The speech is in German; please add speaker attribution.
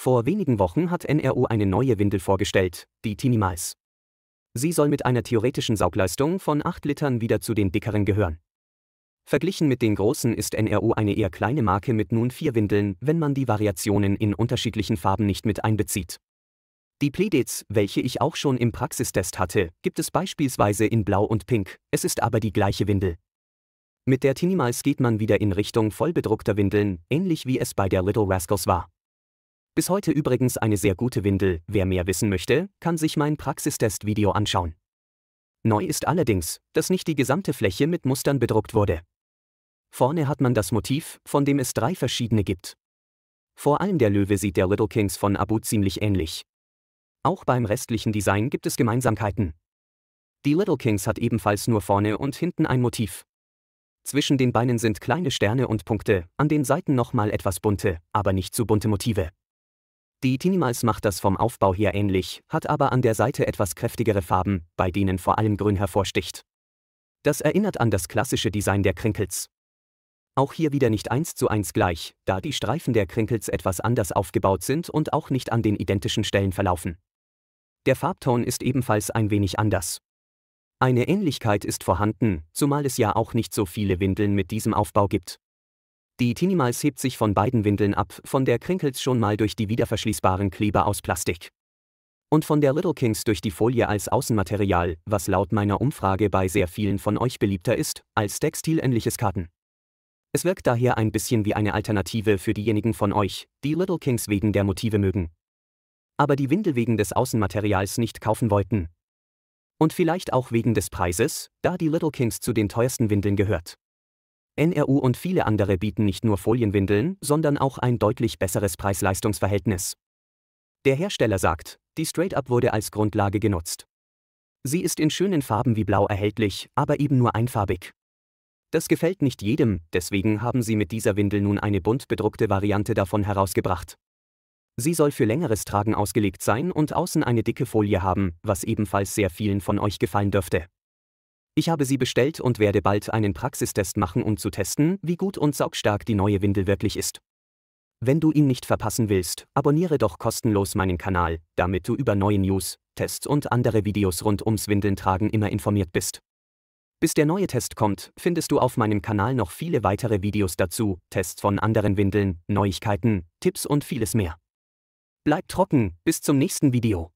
Speaker 1: Vor wenigen Wochen hat NRU eine neue Windel vorgestellt, die Tinimals. Sie soll mit einer theoretischen Saugleistung von 8 Litern wieder zu den dickeren gehören. Verglichen mit den großen ist NRU eine eher kleine Marke mit nun vier Windeln, wenn man die Variationen in unterschiedlichen Farben nicht mit einbezieht. Die Pledates, welche ich auch schon im Praxistest hatte, gibt es beispielsweise in Blau und Pink, es ist aber die gleiche Windel. Mit der Tinimals geht man wieder in Richtung vollbedruckter Windeln, ähnlich wie es bei der Little Rascals war. Bis heute übrigens eine sehr gute Windel, wer mehr wissen möchte, kann sich mein Praxistest-Video anschauen. Neu ist allerdings, dass nicht die gesamte Fläche mit Mustern bedruckt wurde. Vorne hat man das Motiv, von dem es drei verschiedene gibt. Vor allem der Löwe sieht der Little Kings von Abu ziemlich ähnlich. Auch beim restlichen Design gibt es Gemeinsamkeiten. Die Little Kings hat ebenfalls nur vorne und hinten ein Motiv. Zwischen den Beinen sind kleine Sterne und Punkte, an den Seiten nochmal etwas bunte, aber nicht zu bunte Motive. Die Tinimals macht das vom Aufbau her ähnlich, hat aber an der Seite etwas kräftigere Farben, bei denen vor allem Grün hervorsticht. Das erinnert an das klassische Design der Krinkels. Auch hier wieder nicht eins zu eins gleich, da die Streifen der Krinkels etwas anders aufgebaut sind und auch nicht an den identischen Stellen verlaufen. Der Farbton ist ebenfalls ein wenig anders. Eine Ähnlichkeit ist vorhanden, zumal es ja auch nicht so viele Windeln mit diesem Aufbau gibt. Die Tinimals hebt sich von beiden Windeln ab, von der Krinkels schon mal durch die wiederverschließbaren Kleber aus Plastik. Und von der Little Kings durch die Folie als Außenmaterial, was laut meiner Umfrage bei sehr vielen von euch beliebter ist, als textilähnliches Karten. Es wirkt daher ein bisschen wie eine Alternative für diejenigen von euch, die Little Kings wegen der Motive mögen. Aber die Windel wegen des Außenmaterials nicht kaufen wollten. Und vielleicht auch wegen des Preises, da die Little Kings zu den teuersten Windeln gehört. NRU und viele andere bieten nicht nur Folienwindeln, sondern auch ein deutlich besseres Preis-Leistungs-Verhältnis. Der Hersteller sagt, die Straight Up wurde als Grundlage genutzt. Sie ist in schönen Farben wie Blau erhältlich, aber eben nur einfarbig. Das gefällt nicht jedem, deswegen haben sie mit dieser Windel nun eine bunt bedruckte Variante davon herausgebracht. Sie soll für längeres Tragen ausgelegt sein und außen eine dicke Folie haben, was ebenfalls sehr vielen von euch gefallen dürfte. Ich habe sie bestellt und werde bald einen Praxistest machen, um zu testen, wie gut und saugstark die neue Windel wirklich ist. Wenn du ihn nicht verpassen willst, abonniere doch kostenlos meinen Kanal, damit du über neue News, Tests und andere Videos rund ums Windeln tragen immer informiert bist. Bis der neue Test kommt, findest du auf meinem Kanal noch viele weitere Videos dazu, Tests von anderen Windeln, Neuigkeiten, Tipps und vieles mehr. Bleib trocken, bis zum nächsten Video.